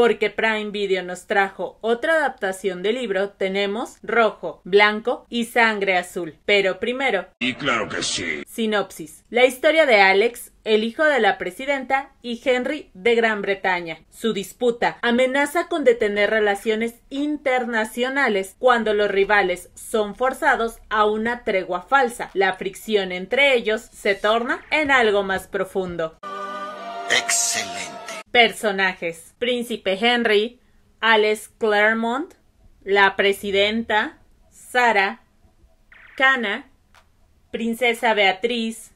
porque Prime Video nos trajo otra adaptación del libro, tenemos rojo, blanco y sangre azul. Pero primero... Y claro que sí. Sinopsis. La historia de Alex el hijo de la presidenta, y Henry de Gran Bretaña. Su disputa amenaza con detener relaciones internacionales cuando los rivales son forzados a una tregua falsa. La fricción entre ellos se torna en algo más profundo. Excelente. Personajes: Príncipe Henry, Alex Claremont, la presidenta, Sara, Cana, Princesa Beatriz,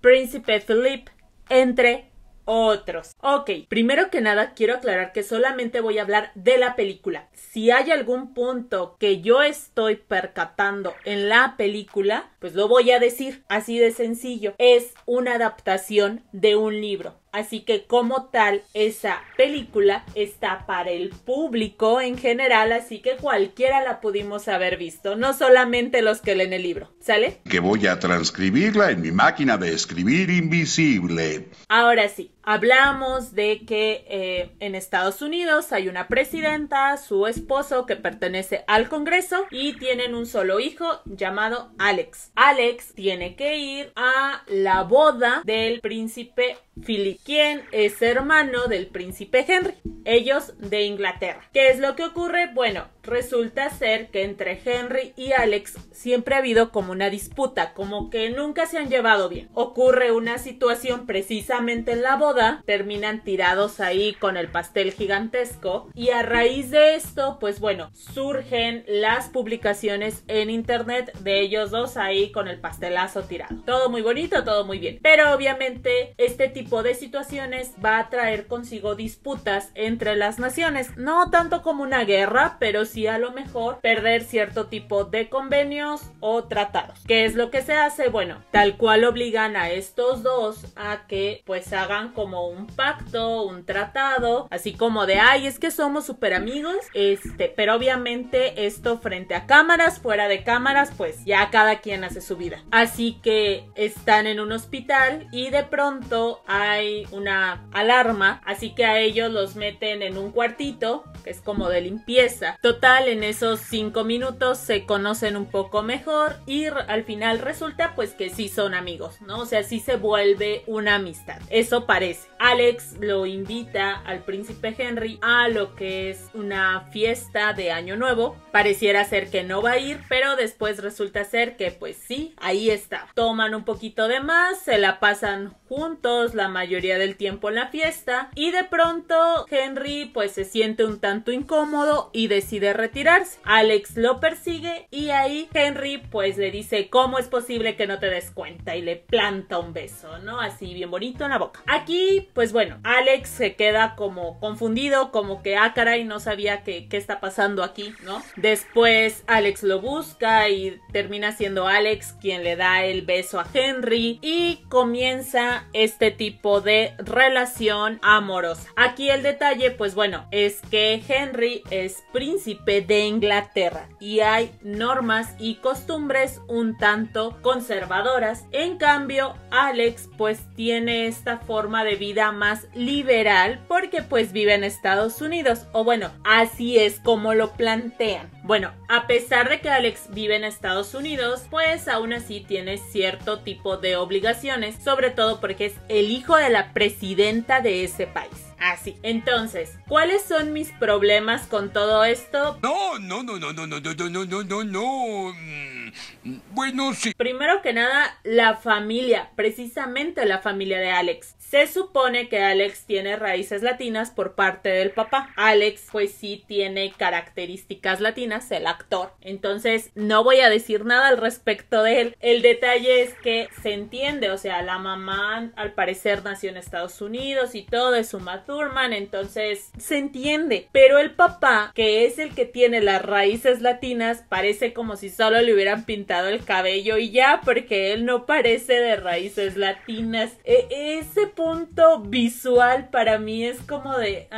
Príncipe Philip, entre otros. Ok, primero que nada quiero aclarar que solamente voy a hablar de la película. Si hay algún punto que yo estoy percatando en la película, pues lo voy a decir así de sencillo. Es una adaptación de un libro. Así que como tal, esa película está para el público en general, así que cualquiera la pudimos haber visto, no solamente los que leen el libro, ¿sale? Que voy a transcribirla en mi máquina de escribir invisible. Ahora sí, Hablamos de que eh, en Estados Unidos hay una presidenta, su esposo que pertenece al Congreso y tienen un solo hijo llamado Alex. Alex tiene que ir a la boda del príncipe Philip, quien es hermano del príncipe Henry, ellos de Inglaterra. ¿Qué es lo que ocurre? Bueno, resulta ser que entre Henry y Alex siempre ha habido como una disputa, como que nunca se han llevado bien. Ocurre una situación precisamente en la boda terminan tirados ahí con el pastel gigantesco y a raíz de esto, pues bueno, surgen las publicaciones en internet de ellos dos ahí con el pastelazo tirado. Todo muy bonito, todo muy bien. Pero obviamente este tipo de situaciones va a traer consigo disputas entre las naciones, no tanto como una guerra, pero sí a lo mejor perder cierto tipo de convenios o tratados. ¿Qué es lo que se hace? Bueno, tal cual obligan a estos dos a que pues hagan como un pacto, un tratado, así como de, ay, es que somos súper amigos, este, pero obviamente esto frente a cámaras, fuera de cámaras, pues ya cada quien hace su vida. Así que están en un hospital y de pronto hay una alarma, así que a ellos los meten en un cuartito que es como de limpieza. Total, en esos cinco minutos se conocen un poco mejor y al final resulta pues que sí son amigos, ¿no? O sea, sí se vuelve una amistad. Eso parece. Alex lo invita al príncipe Henry a lo que es una fiesta de Año Nuevo. Pareciera ser que no va a ir, pero después resulta ser que pues sí, ahí está. Toman un poquito de más, se la pasan juntos la mayoría del tiempo en la fiesta y de pronto Henry pues se siente un tanto tanto incómodo y decide retirarse. Alex lo persigue y ahí Henry pues le dice cómo es posible que no te des cuenta y le planta un beso, ¿no? Así bien bonito en la boca. Aquí pues bueno, Alex se queda como confundido, como que ah y no sabía que, qué está pasando aquí, ¿no? Después Alex lo busca y termina siendo Alex quien le da el beso a Henry y comienza este tipo de relación amorosa. Aquí el detalle pues bueno es que Henry es príncipe de Inglaterra y hay normas y costumbres un tanto conservadoras. En cambio, Alex pues tiene esta forma de vida más liberal porque pues vive en Estados Unidos o bueno, así es como lo plantean. Bueno, a pesar de que Alex vive en Estados Unidos, pues aún así tiene cierto tipo de obligaciones, sobre todo porque es el hijo de la presidenta de ese país. Así. Ah, Entonces, ¿cuáles son mis problemas con todo esto? No, no, no, no, no, no, no, no, no, no, no. Mm, mm, bueno, sí. Primero que nada, la familia, precisamente la familia de Alex. Se supone que Alex tiene raíces latinas por parte del papá. Alex pues sí tiene características latinas, el actor. Entonces no voy a decir nada al respecto de él. El detalle es que se entiende, o sea, la mamá al parecer nació en Estados Unidos y todo es un Thurman, entonces se entiende. Pero el papá, que es el que tiene las raíces latinas, parece como si solo le hubieran pintado el cabello y ya, porque él no parece de raíces latinas. E-, ese punto visual para mí es como de,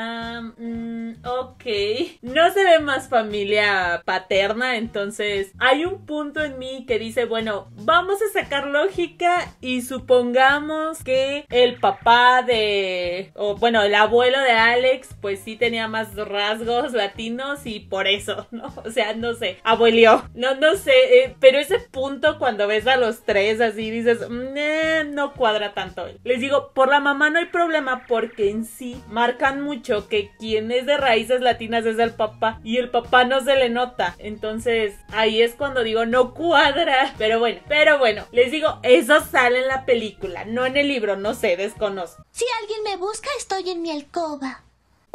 mm, ok, no se ve más familia paterna, entonces hay un punto en mí que dice, bueno, vamos a sacar lógica y supongamos que el papá de, o bueno, el abuelo de Alex, pues sí tenía más rasgos latinos y por eso, ¿no? O sea, no sé, abuelió, no, no sé, eh, pero ese punto cuando ves a los tres así dices, mm, eh, no cuadra tanto. Les digo, por mamá no hay problema porque en sí marcan mucho que quien es de raíces latinas es el papá y el papá no se le nota. Entonces ahí es cuando digo no cuadra. Pero bueno, pero bueno, les digo, eso sale en la película, no en el libro, no sé, desconozco. Si alguien me busca, estoy en mi alcoba.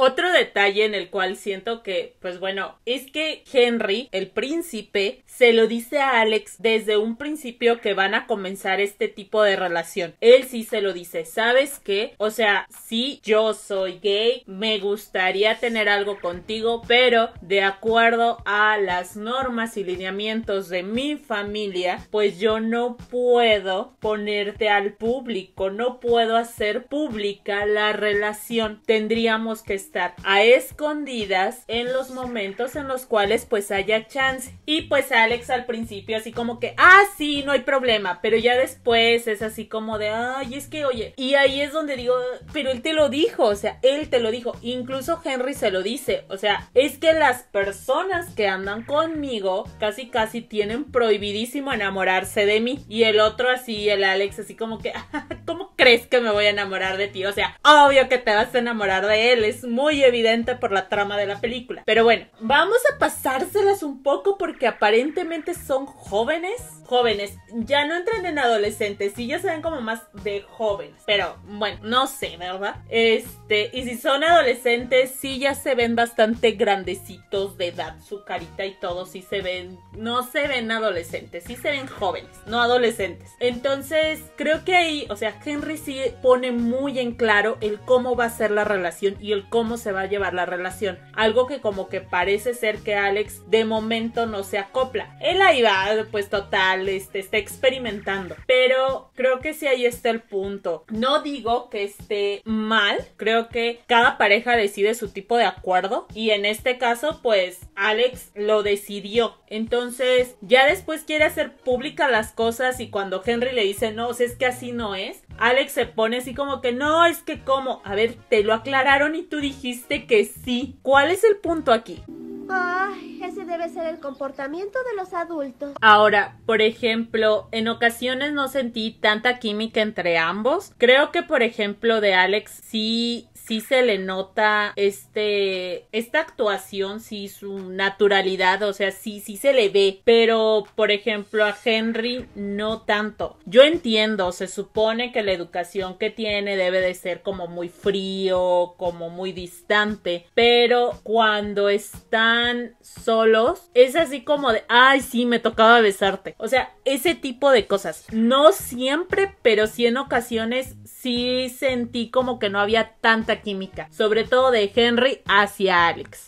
Otro detalle en el cual siento que, pues bueno, es que Henry, el príncipe, se lo dice a Alex desde un principio que van a comenzar este tipo de relación. Él sí se lo dice, ¿sabes qué? O sea, sí, yo soy gay, me gustaría tener algo contigo, pero de acuerdo a las normas y lineamientos de mi familia, pues yo no puedo ponerte al público, no puedo hacer pública la relación. Tendríamos que estar estar a escondidas en los momentos en los cuales pues haya chance. Y pues Alex al principio así como que, ah, sí, no hay problema, pero ya después es así como de, ay, es que, oye, y ahí es donde digo, pero él te lo dijo, o sea, él te lo dijo, incluso Henry se lo dice, o sea, es que las personas que andan conmigo casi casi tienen prohibidísimo enamorarse de mí. Y el otro así, el Alex así como que, ah, ¿cómo es que me voy a enamorar de ti? O sea, obvio que te vas a enamorar de él, es muy evidente por la trama de la película. Pero bueno, vamos a pasárselas un poco porque aparentemente son jóvenes jóvenes. Ya no entran en adolescentes, sí ya se ven como más de jóvenes. Pero bueno, no sé, ¿verdad? Este, y si son adolescentes, sí ya se ven bastante grandecitos de edad, su carita y todo, sí se ven, no se ven adolescentes, sí se ven jóvenes, no adolescentes. Entonces, creo que ahí, o sea, Henry sí pone muy en claro el cómo va a ser la relación y el cómo se va a llevar la relación. Algo que como que parece ser que Alex de momento no se acopla. Él ahí va, pues total, este, está experimentando. Pero creo que sí ahí está el punto. No digo que esté mal, creo que cada pareja decide su tipo de acuerdo y en este caso pues Alex lo decidió. Entonces ya después quiere hacer pública las cosas y cuando Henry le dice no, es que así no es, Alex se pone así como que no, es que como, a ver, te lo aclararon y tú dijiste que sí. ¿Cuál es el punto aquí? Ay, ese debe ser el comportamiento de los adultos. Ahora, por ejemplo, en ocasiones no sentí tanta química entre ambos. Creo que, por ejemplo, de Alex sí sí se le nota este, esta actuación, sí, su naturalidad, o sea, sí, sí se le ve, pero por ejemplo a Henry no tanto. Yo entiendo, se supone que la educación que tiene debe de ser como muy frío, como muy distante, pero cuando están solos, es así como de, ay, sí, me tocaba besarte. O sea, ese tipo de cosas. No siempre, pero sí en ocasiones sí sentí como que no había tanta química, sobre todo de Henry hacia Alex.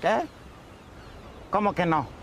¿Qué? ¿Cómo que no?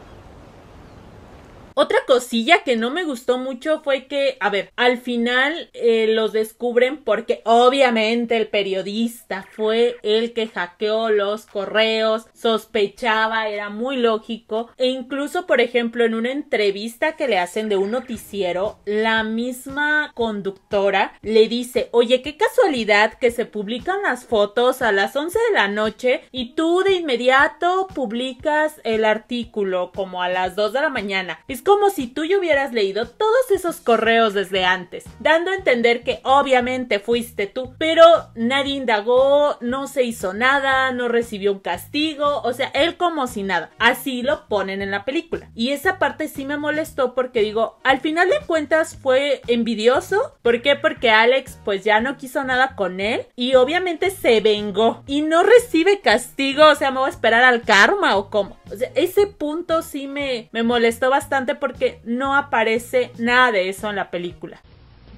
Otra cosilla que no me gustó mucho fue que, a ver, al final eh, los descubren porque obviamente el periodista fue el que hackeó los correos, sospechaba, era muy lógico. E incluso, por ejemplo, en una entrevista que le hacen de un noticiero, la misma conductora le dice, oye, qué casualidad que se publican las fotos a las 11 de la noche y tú de inmediato publicas el artículo como a las 2 de la mañana. Es como si tú ya hubieras leído todos esos correos desde antes, dando a entender que obviamente fuiste tú, pero nadie indagó, no se hizo nada, no recibió un castigo, o sea, él como si nada. Así lo ponen en la película. Y esa parte sí me molestó porque digo, al final de cuentas fue envidioso. ¿Por qué? Porque Alex pues ya no quiso nada con él y obviamente se vengó y no recibe castigo, o sea, me voy a esperar al karma o cómo ese punto sí me, me molestó bastante porque no aparece nada de eso en la película.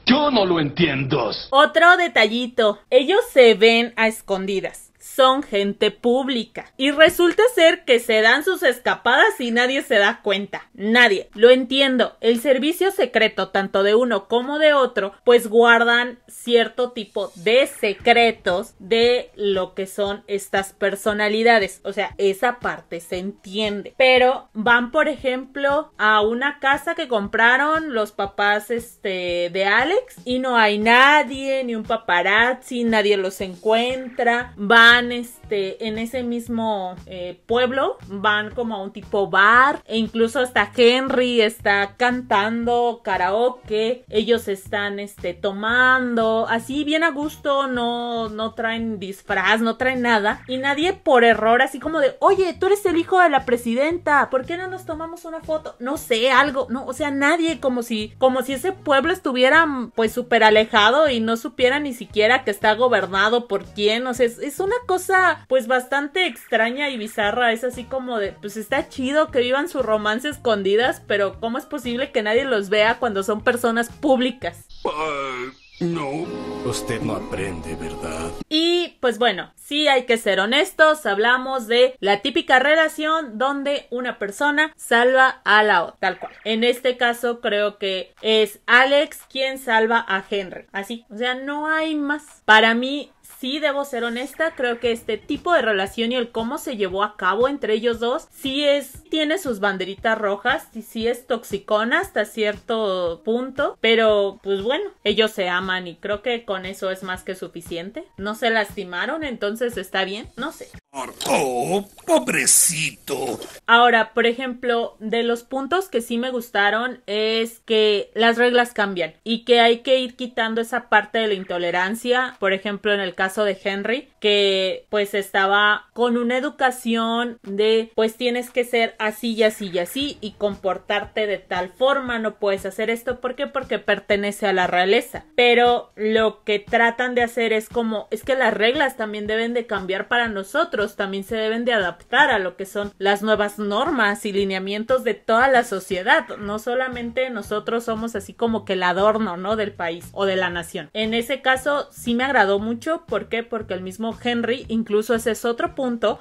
Yo no lo entiendo. Otro detallito, ellos se ven a escondidas son gente pública. Y resulta ser que se dan sus escapadas y nadie se da cuenta. Nadie. Lo entiendo. El servicio secreto, tanto de uno como de otro, pues guardan cierto tipo de secretos de lo que son estas personalidades. O sea, esa parte se entiende. Pero van, por ejemplo, a una casa que compraron los papás este, de Alex y no hay nadie, ni un paparazzi, nadie los encuentra. Van este, en ese mismo eh, pueblo, van como a un tipo bar, e incluso hasta Henry está cantando karaoke, ellos están este, tomando, así bien a gusto, no, no traen disfraz, no traen nada, y nadie por error, así como de, oye, tú eres el hijo de la presidenta, ¿por qué no nos tomamos una foto? No sé, algo, no, o sea, nadie, como si, como si ese pueblo estuviera pues súper alejado y no supiera ni siquiera que está gobernado por quién, o sea, es una cosa pues bastante extraña y bizarra. Es así como de, pues está chido que vivan su romance escondidas, pero ¿cómo es posible que nadie los vea cuando son personas públicas? No, usted no aprende, ¿verdad? Y pues bueno, sí hay que ser honestos, hablamos de la típica relación donde una persona salva a la otra, tal cual. En este caso creo que es Alex quien salva a Henry, así, o sea, no hay más. Para mí sí debo ser honesta, creo que este tipo de relación y el cómo se llevó a cabo entre ellos dos, sí es, tiene sus banderitas rojas, y sí es toxicona hasta cierto punto, pero pues bueno, ellos se aman y creo que con eso es más que suficiente. No se lastimaron, entonces está bien, no sé. Oh, pobrecito. Ahora, por ejemplo, de los puntos que sí me gustaron es que las reglas cambian y que hay que ir quitando esa parte de la intolerancia. Por ejemplo, en el caso de Henry, que pues estaba con una educación de pues tienes que ser así y así y así y comportarte de tal forma, no puedes hacer esto. ¿Por qué? Porque pertenece a la realeza. Pero lo que tratan de hacer es como es que las reglas también deben de cambiar para nosotros también se deben de adaptar a lo que son las nuevas normas y lineamientos de toda la sociedad. No solamente nosotros somos así como que el adorno, ¿no? Del país o de la nación. En ese caso sí me agradó mucho. ¿Por qué? Porque el mismo Henry, incluso ese es otro punto.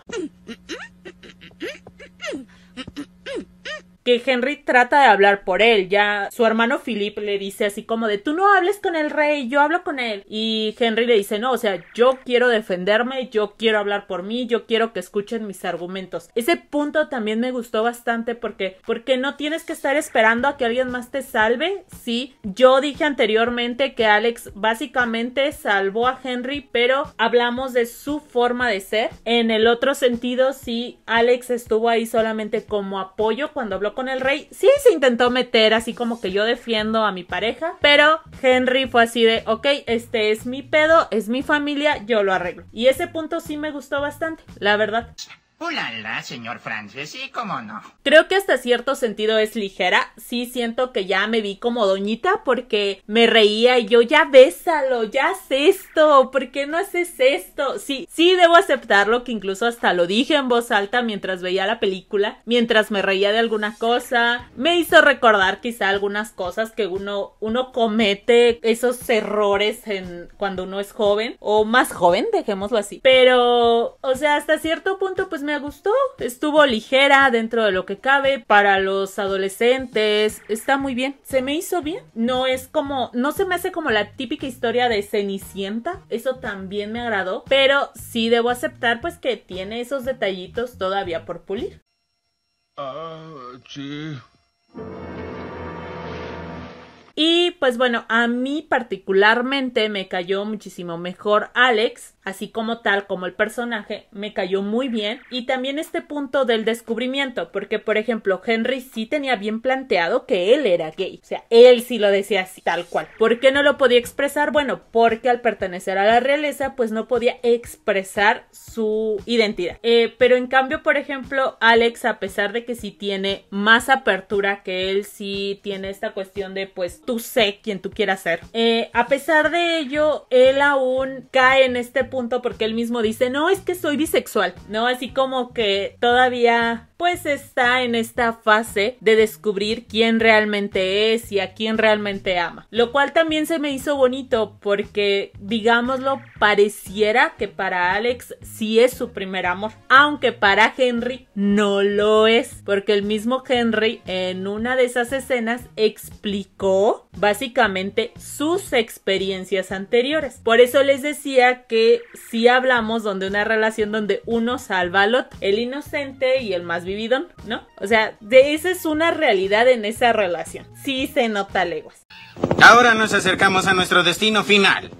Henry trata de hablar por él. Ya su hermano Philip le dice así como de tú no hables con el rey, yo hablo con él. Y Henry le dice no, o sea, yo quiero defenderme, yo quiero hablar por mí, yo quiero que escuchen mis argumentos. Ese punto también me gustó bastante porque, porque no tienes que estar esperando a que alguien más te salve. Sí, yo dije anteriormente que Alex básicamente salvó a Henry, pero hablamos de su forma de ser. En el otro sentido, sí, Alex estuvo ahí solamente como apoyo cuando habló con el rey. Sí se intentó meter así como que yo defiendo a mi pareja, pero Henry fue así de, ok, este es mi pedo, es mi familia, yo lo arreglo. Y ese punto sí me gustó bastante, la verdad. Hola, señor Francis! ¿Y cómo no? Creo que hasta cierto sentido es ligera. Sí siento que ya me vi como doñita porque me reía y yo, ya bésalo, ya haz esto, ¿por qué no haces esto? Sí, sí debo aceptarlo que incluso hasta lo dije en voz alta mientras veía la película, mientras me reía de alguna cosa. Me hizo recordar quizá algunas cosas que uno, uno comete esos errores en, cuando uno es joven o más joven, dejémoslo así. Pero, o sea, hasta cierto punto pues me gustó. Estuvo ligera dentro de lo que cabe para los adolescentes. Está muy bien. Se me hizo bien. No es como, no se me hace como la típica historia de Cenicienta. Eso también me agradó. Pero sí debo aceptar pues que tiene esos detallitos todavía por pulir. Ah, sí. Y pues bueno, a mí particularmente me cayó muchísimo mejor Alex así como tal como el personaje, me cayó muy bien. Y también este punto del descubrimiento, porque por ejemplo, Henry sí tenía bien planteado que él era gay. O sea, él sí lo decía así, tal cual. ¿Por qué no lo podía expresar? Bueno, porque al pertenecer a la realeza, pues no podía expresar su identidad. Eh, pero en cambio, por ejemplo, Alex, a pesar de que sí tiene más apertura que él, sí tiene esta cuestión de, pues, tú sé quién tú quieras ser. Eh, a pesar de ello, él aún cae en este punto porque él mismo dice, no, es que soy bisexual, ¿no? Así como que todavía pues está en esta fase de descubrir quién realmente es y a quién realmente ama. Lo cual también se me hizo bonito porque, digámoslo, pareciera que para Alex sí es su primer amor, aunque para Henry no lo es, porque el mismo Henry en una de esas escenas explicó básicamente sus experiencias anteriores. Por eso les decía que si sí hablamos donde una relación donde uno salva al otro, el inocente y el más vivido, ¿no? O sea, de esa es una realidad en esa relación. Sí se nota leguas. Ahora nos acercamos a nuestro destino final.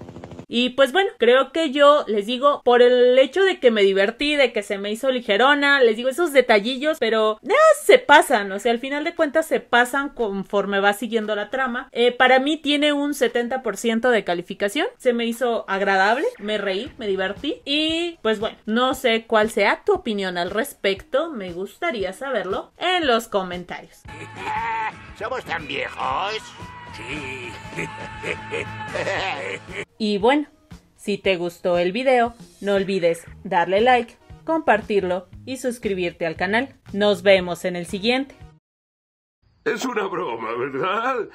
Y pues bueno, creo que yo les digo, por el hecho de que me divertí, de que se me hizo ligerona, les digo esos detallillos, pero nada se pasan, o sea, al final de cuentas se pasan conforme va siguiendo la trama. Eh, para mí tiene un 70% de calificación, se me hizo agradable, me reí, me divertí y pues bueno, no sé cuál sea tu opinión al respecto, me gustaría saberlo en los comentarios. ¿Somos tan viejos? y bueno, si te gustó el video, no olvides darle like, compartirlo y suscribirte al canal. Nos vemos en el siguiente. Es una broma, ¿verdad?